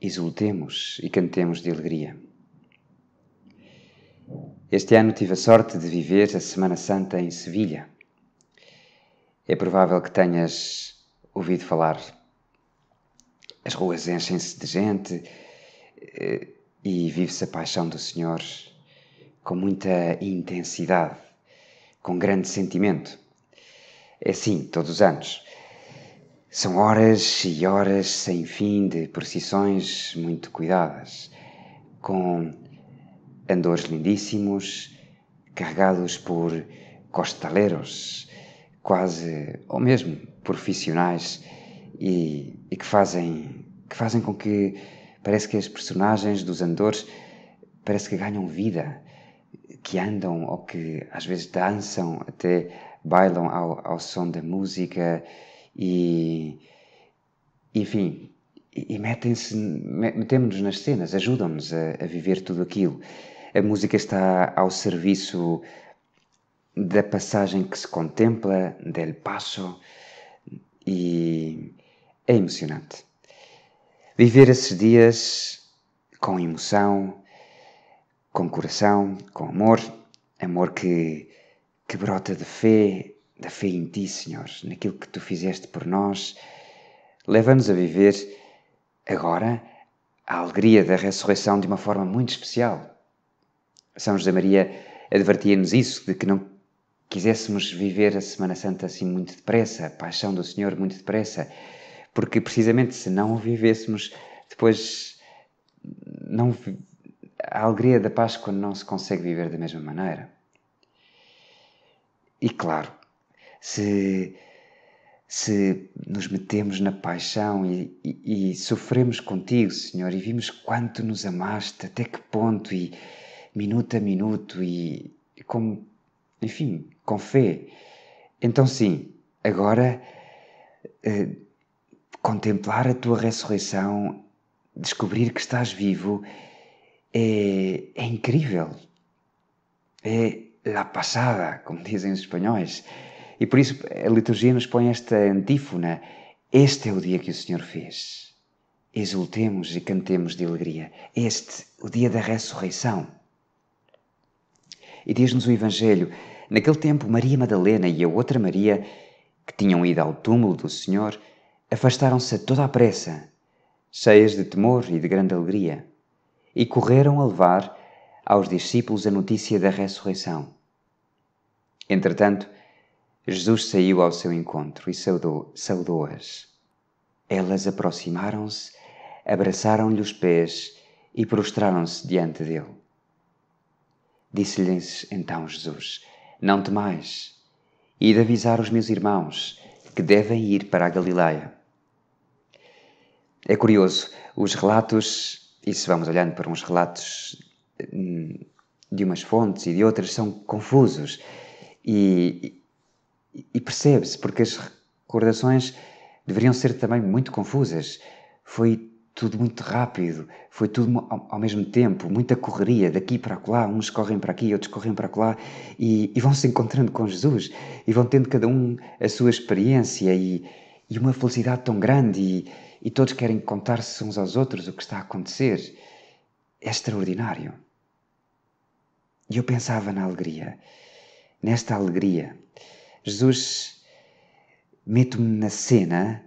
exultemos e cantemos de alegria. Este ano tive a sorte de viver a Semana Santa em Sevilha. É provável que tenhas ouvido falar. As ruas enchem-se de gente eh, e vive-se a paixão do Senhor com muita intensidade, com grande sentimento. É assim todos os anos. São horas e horas sem fim de procissões muito cuidadas, com andores lindíssimos, carregados por costaleiros, quase ou mesmo profissionais, e, e, que fazem que fazem com que parece que as personagens dos andores parece que ganham vida, que andam ou que às vezes dançam até bailam ao, ao som da música e enfim, e metem-se, metemos-nos nas cenas, ajudam-nos a, a, viver tudo aquilo. A música está ao serviço da passagem que se contempla, del passo, e é emocionante. Viver esses dias com emoção, com coração, com amor, amor que, que brota de fé, da fé em Ti, Senhor, naquilo que Tu fizeste por nós. Leva-nos a viver agora a alegria da ressurreição de uma forma muito especial. São José Maria advertia-nos isso, de que não quiséssemos viver a Semana Santa assim muito depressa, a paixão do Senhor muito depressa, porque precisamente se não o vivêssemos, depois não, a alegria da Páscoa não se consegue viver da mesma maneira. E claro, se, se nos metemos na paixão e, e, e sofremos contigo, Senhor, e vimos quanto nos amaste, até que ponto, e minuto a minuto, e, e como, enfim, com fé. Então, sim, agora eh, contemplar a tua ressurreição, descobrir que estás vivo, é, é incrível. É la passada como dizem os espanhóis. E por isso a liturgia nos põe esta antífona: Este é o dia que o Senhor fez. Exultemos e cantemos de alegria. Este, o dia da ressurreição. E diz-nos o Evangelho: Naquele tempo, Maria Madalena e a outra Maria, que tinham ido ao túmulo do Senhor, afastaram-se a toda a pressa, cheias de temor e de grande alegria, e correram a levar aos discípulos a notícia da ressurreição. Entretanto, Jesus saiu ao seu encontro e saudou-as. Elas aproximaram-se, abraçaram-lhe os pés e prostraram-se diante dele. Disse-lhes então Jesus: Não temais, e de avisar os meus irmãos que devem ir para a Galileia. É curioso, os relatos, e se vamos olhando para uns relatos hum, de umas fontes e de outras, são confusos. E, e, percebe-se, porque as recordações deveriam ser também muito confusas. Foi tudo muito rápido, foi tudo ao, ao mesmo tempo, muita correria daqui para lá, uns correm para aqui, outros correm para lá, e, e vão se encontrando com Jesus, e vão tendo cada um a sua experiência e, e uma felicidade tão grande, e, e todos querem contar-se uns aos outros o que está a acontecer. É extraordinário. E eu pensava na alegria, nesta alegria Jesus, meto-me na cena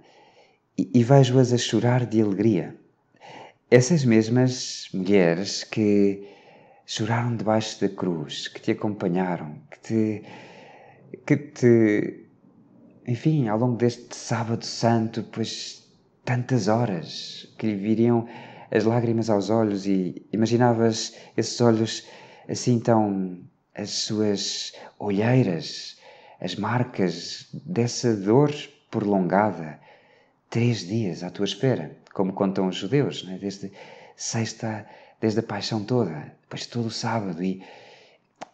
e, e vejo-as a chorar de alegria. Essas mesmas mulheres que choraram debaixo da cruz, que te acompanharam, que te. que te. enfim, ao longo deste Sábado Santo, pois tantas horas que lhe viriam as lágrimas aos olhos e imaginavas esses olhos assim tão. as suas olheiras as marcas dessa dor prolongada, três dias à tua espera, como contam os judeus, né? desde sexta, desde a paixão toda, depois todo o sábado e,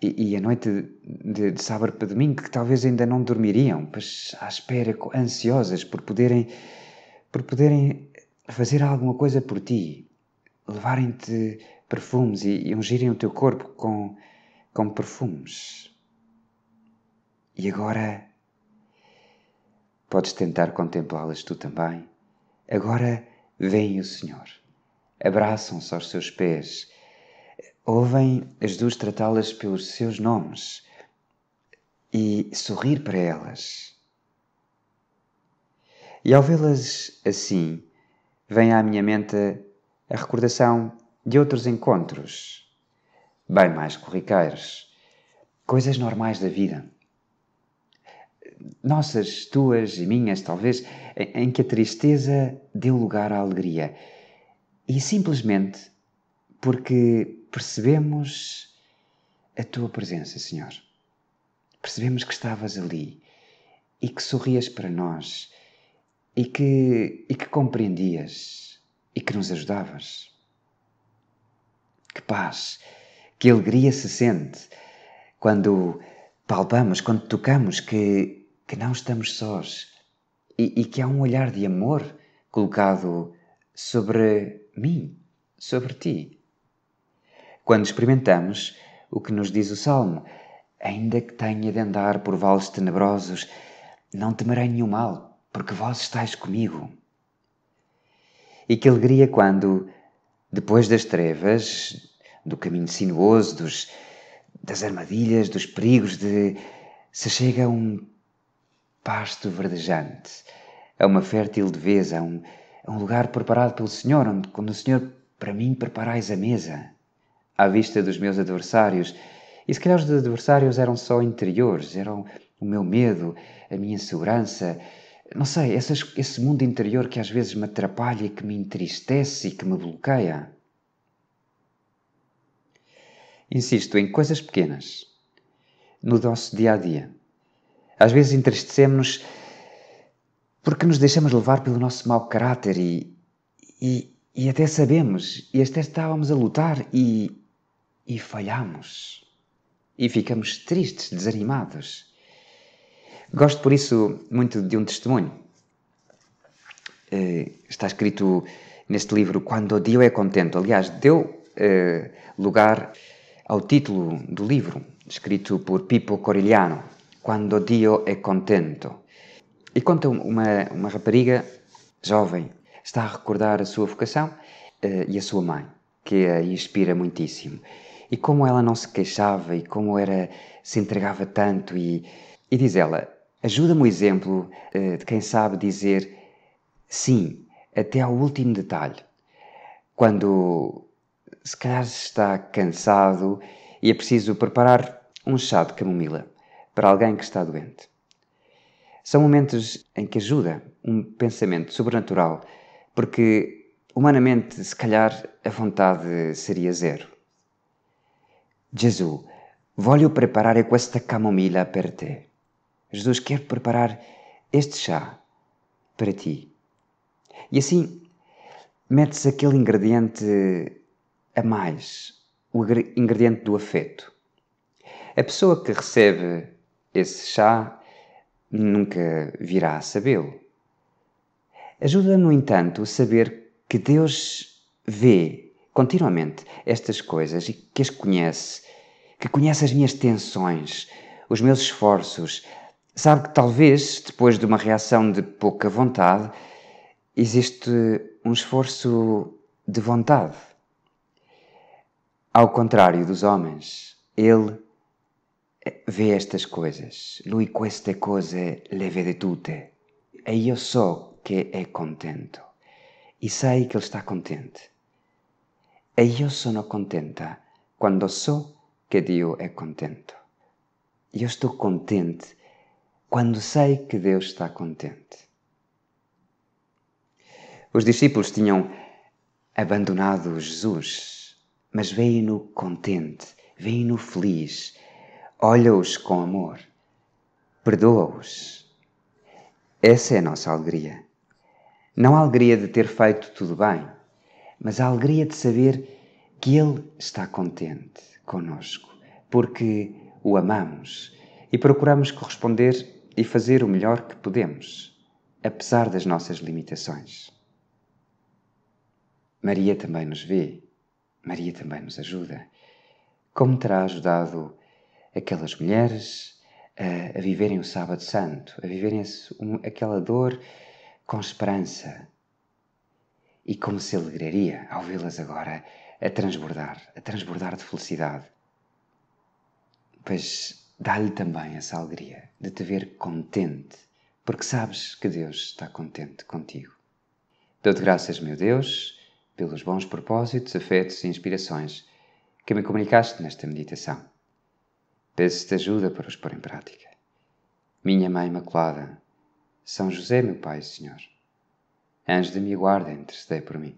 e, e a noite de, de, de, sábado para domingo, que talvez ainda não dormiriam, pois à espera, ansiosas por poderem, por poderem fazer alguma coisa por ti, levarem-te perfumes e, e ungirem o teu corpo com, com perfumes. E agora? Podes tentar contemplá-las tu também. Agora vem o Senhor. Abraçam-se aos seus pés. Ouvem as duas tratá-las pelos seus nomes e sorrir para elas. E ao vê-las assim, vem à minha mente a recordação de outros encontros, bem mais corriqueiros, coisas normais da vida nossas, tuas e minhas, talvez, em que a tristeza deu lugar à alegria. E simplesmente porque percebemos a tua presença, Senhor. Percebemos que estavas ali e que sorrias para nós e que, e que compreendias e que nos ajudavas. Que paz, que alegria se sente quando palpamos, quando tocamos que que não estamos sós e, e que há um olhar de amor colocado sobre mim, sobre ti. Quando experimentamos o que nos diz o Salmo, ainda que tenha de andar por vales tenebrosos, não temerei nenhum mal, porque vós estáis comigo. E que alegria quando, depois das trevas, do caminho sinuoso, dos, das armadilhas, dos perigos, de, se chega a um pasto verdejante, a é uma fértil devesa a é um, a é um lugar preparado pelo Senhor, onde, quando o Senhor para mim preparais a mesa, à vista dos meus adversários. E se calhar os adversários eram só interiores, eram o meu medo, a minha insegurança, não sei, essas, esse mundo interior que às vezes me atrapalha e que me entristece e que me bloqueia. Insisto em coisas pequenas, no nosso dia a dia. Às vezes entristecemos-nos porque nos deixamos levar pelo nosso mau caráter e, e, e até sabemos, e até estávamos a lutar e, e falhamos. E ficamos tristes, desanimados. Gosto por isso muito de um testemunho. Eh, está escrito neste livro Quando Dio é contento. Aliás, deu eh, lugar ao título do livro, escrito por Pipo Corigliano quando Dio é contento. E conta uma, uma rapariga jovem, está a recordar a sua vocação eh, e a sua mãe, que a inspira muitíssimo. E como ela não se queixava e como era se entregava tanto e, e diz ela, ajuda-me o exemplo eh, de quem sabe dizer sim até ao último detalhe. Quando se calhar está cansado e é preciso preparar um chá de camomila para alguém que está doente. São momentos em que ajuda um pensamento sobrenatural, porque humanamente, se calhar, a vontade seria zero. Jesus, voglio preparar esta camomila para ti Jesus quer preparar este chá para ti. E assim, metes aquele ingrediente a mais, o ingrediente do afeto. A pessoa que recebe esse chá nunca virá a sabê-lo. Ajuda, no entanto, a saber que Deus vê continuamente estas coisas e que as conhece, que conhece as minhas tensões, os meus esforços, sabe que talvez, depois de uma reação de pouca vontade, existe um esforço de vontade. Ao contrário dos homens, ele vê estas coisas, lui queste cose le vede tutte, e io so che è contento, e sai che sta contento. E io sono contenta quando so che Dio è contento. Io sto contento quando sei que Deus está contente. Os discípulos tinham abandonado Jesus, mas veem-no contente, veem-no feliz, Olha-os com amor. Perdoa-os. Essa é a nossa alegria. Não a alegria de ter feito tudo bem, mas a alegria de saber que Ele está contente conosco, porque o amamos e procuramos corresponder e fazer o melhor que podemos, apesar das nossas limitações. Maria também nos vê, Maria também nos ajuda, como terá ajudado aquelas mulheres a, a viverem o Sábado Santo, a viverem um, aquela dor com esperança. E como se alegraria ao vê-las agora a transbordar, a transbordar de felicidade. Pois dá-lhe também essa alegria de te ver contente, porque sabes que Deus está contente contigo. Dou-te graças, meu Deus, pelos bons propósitos, afetos e inspirações que me comunicaste nesta meditação. Peço-te ajuda para os pôr em prática. Minha Mãe Imaculada, São José, meu Pai e Senhor, anjo de minha guarda, intercedei por mim.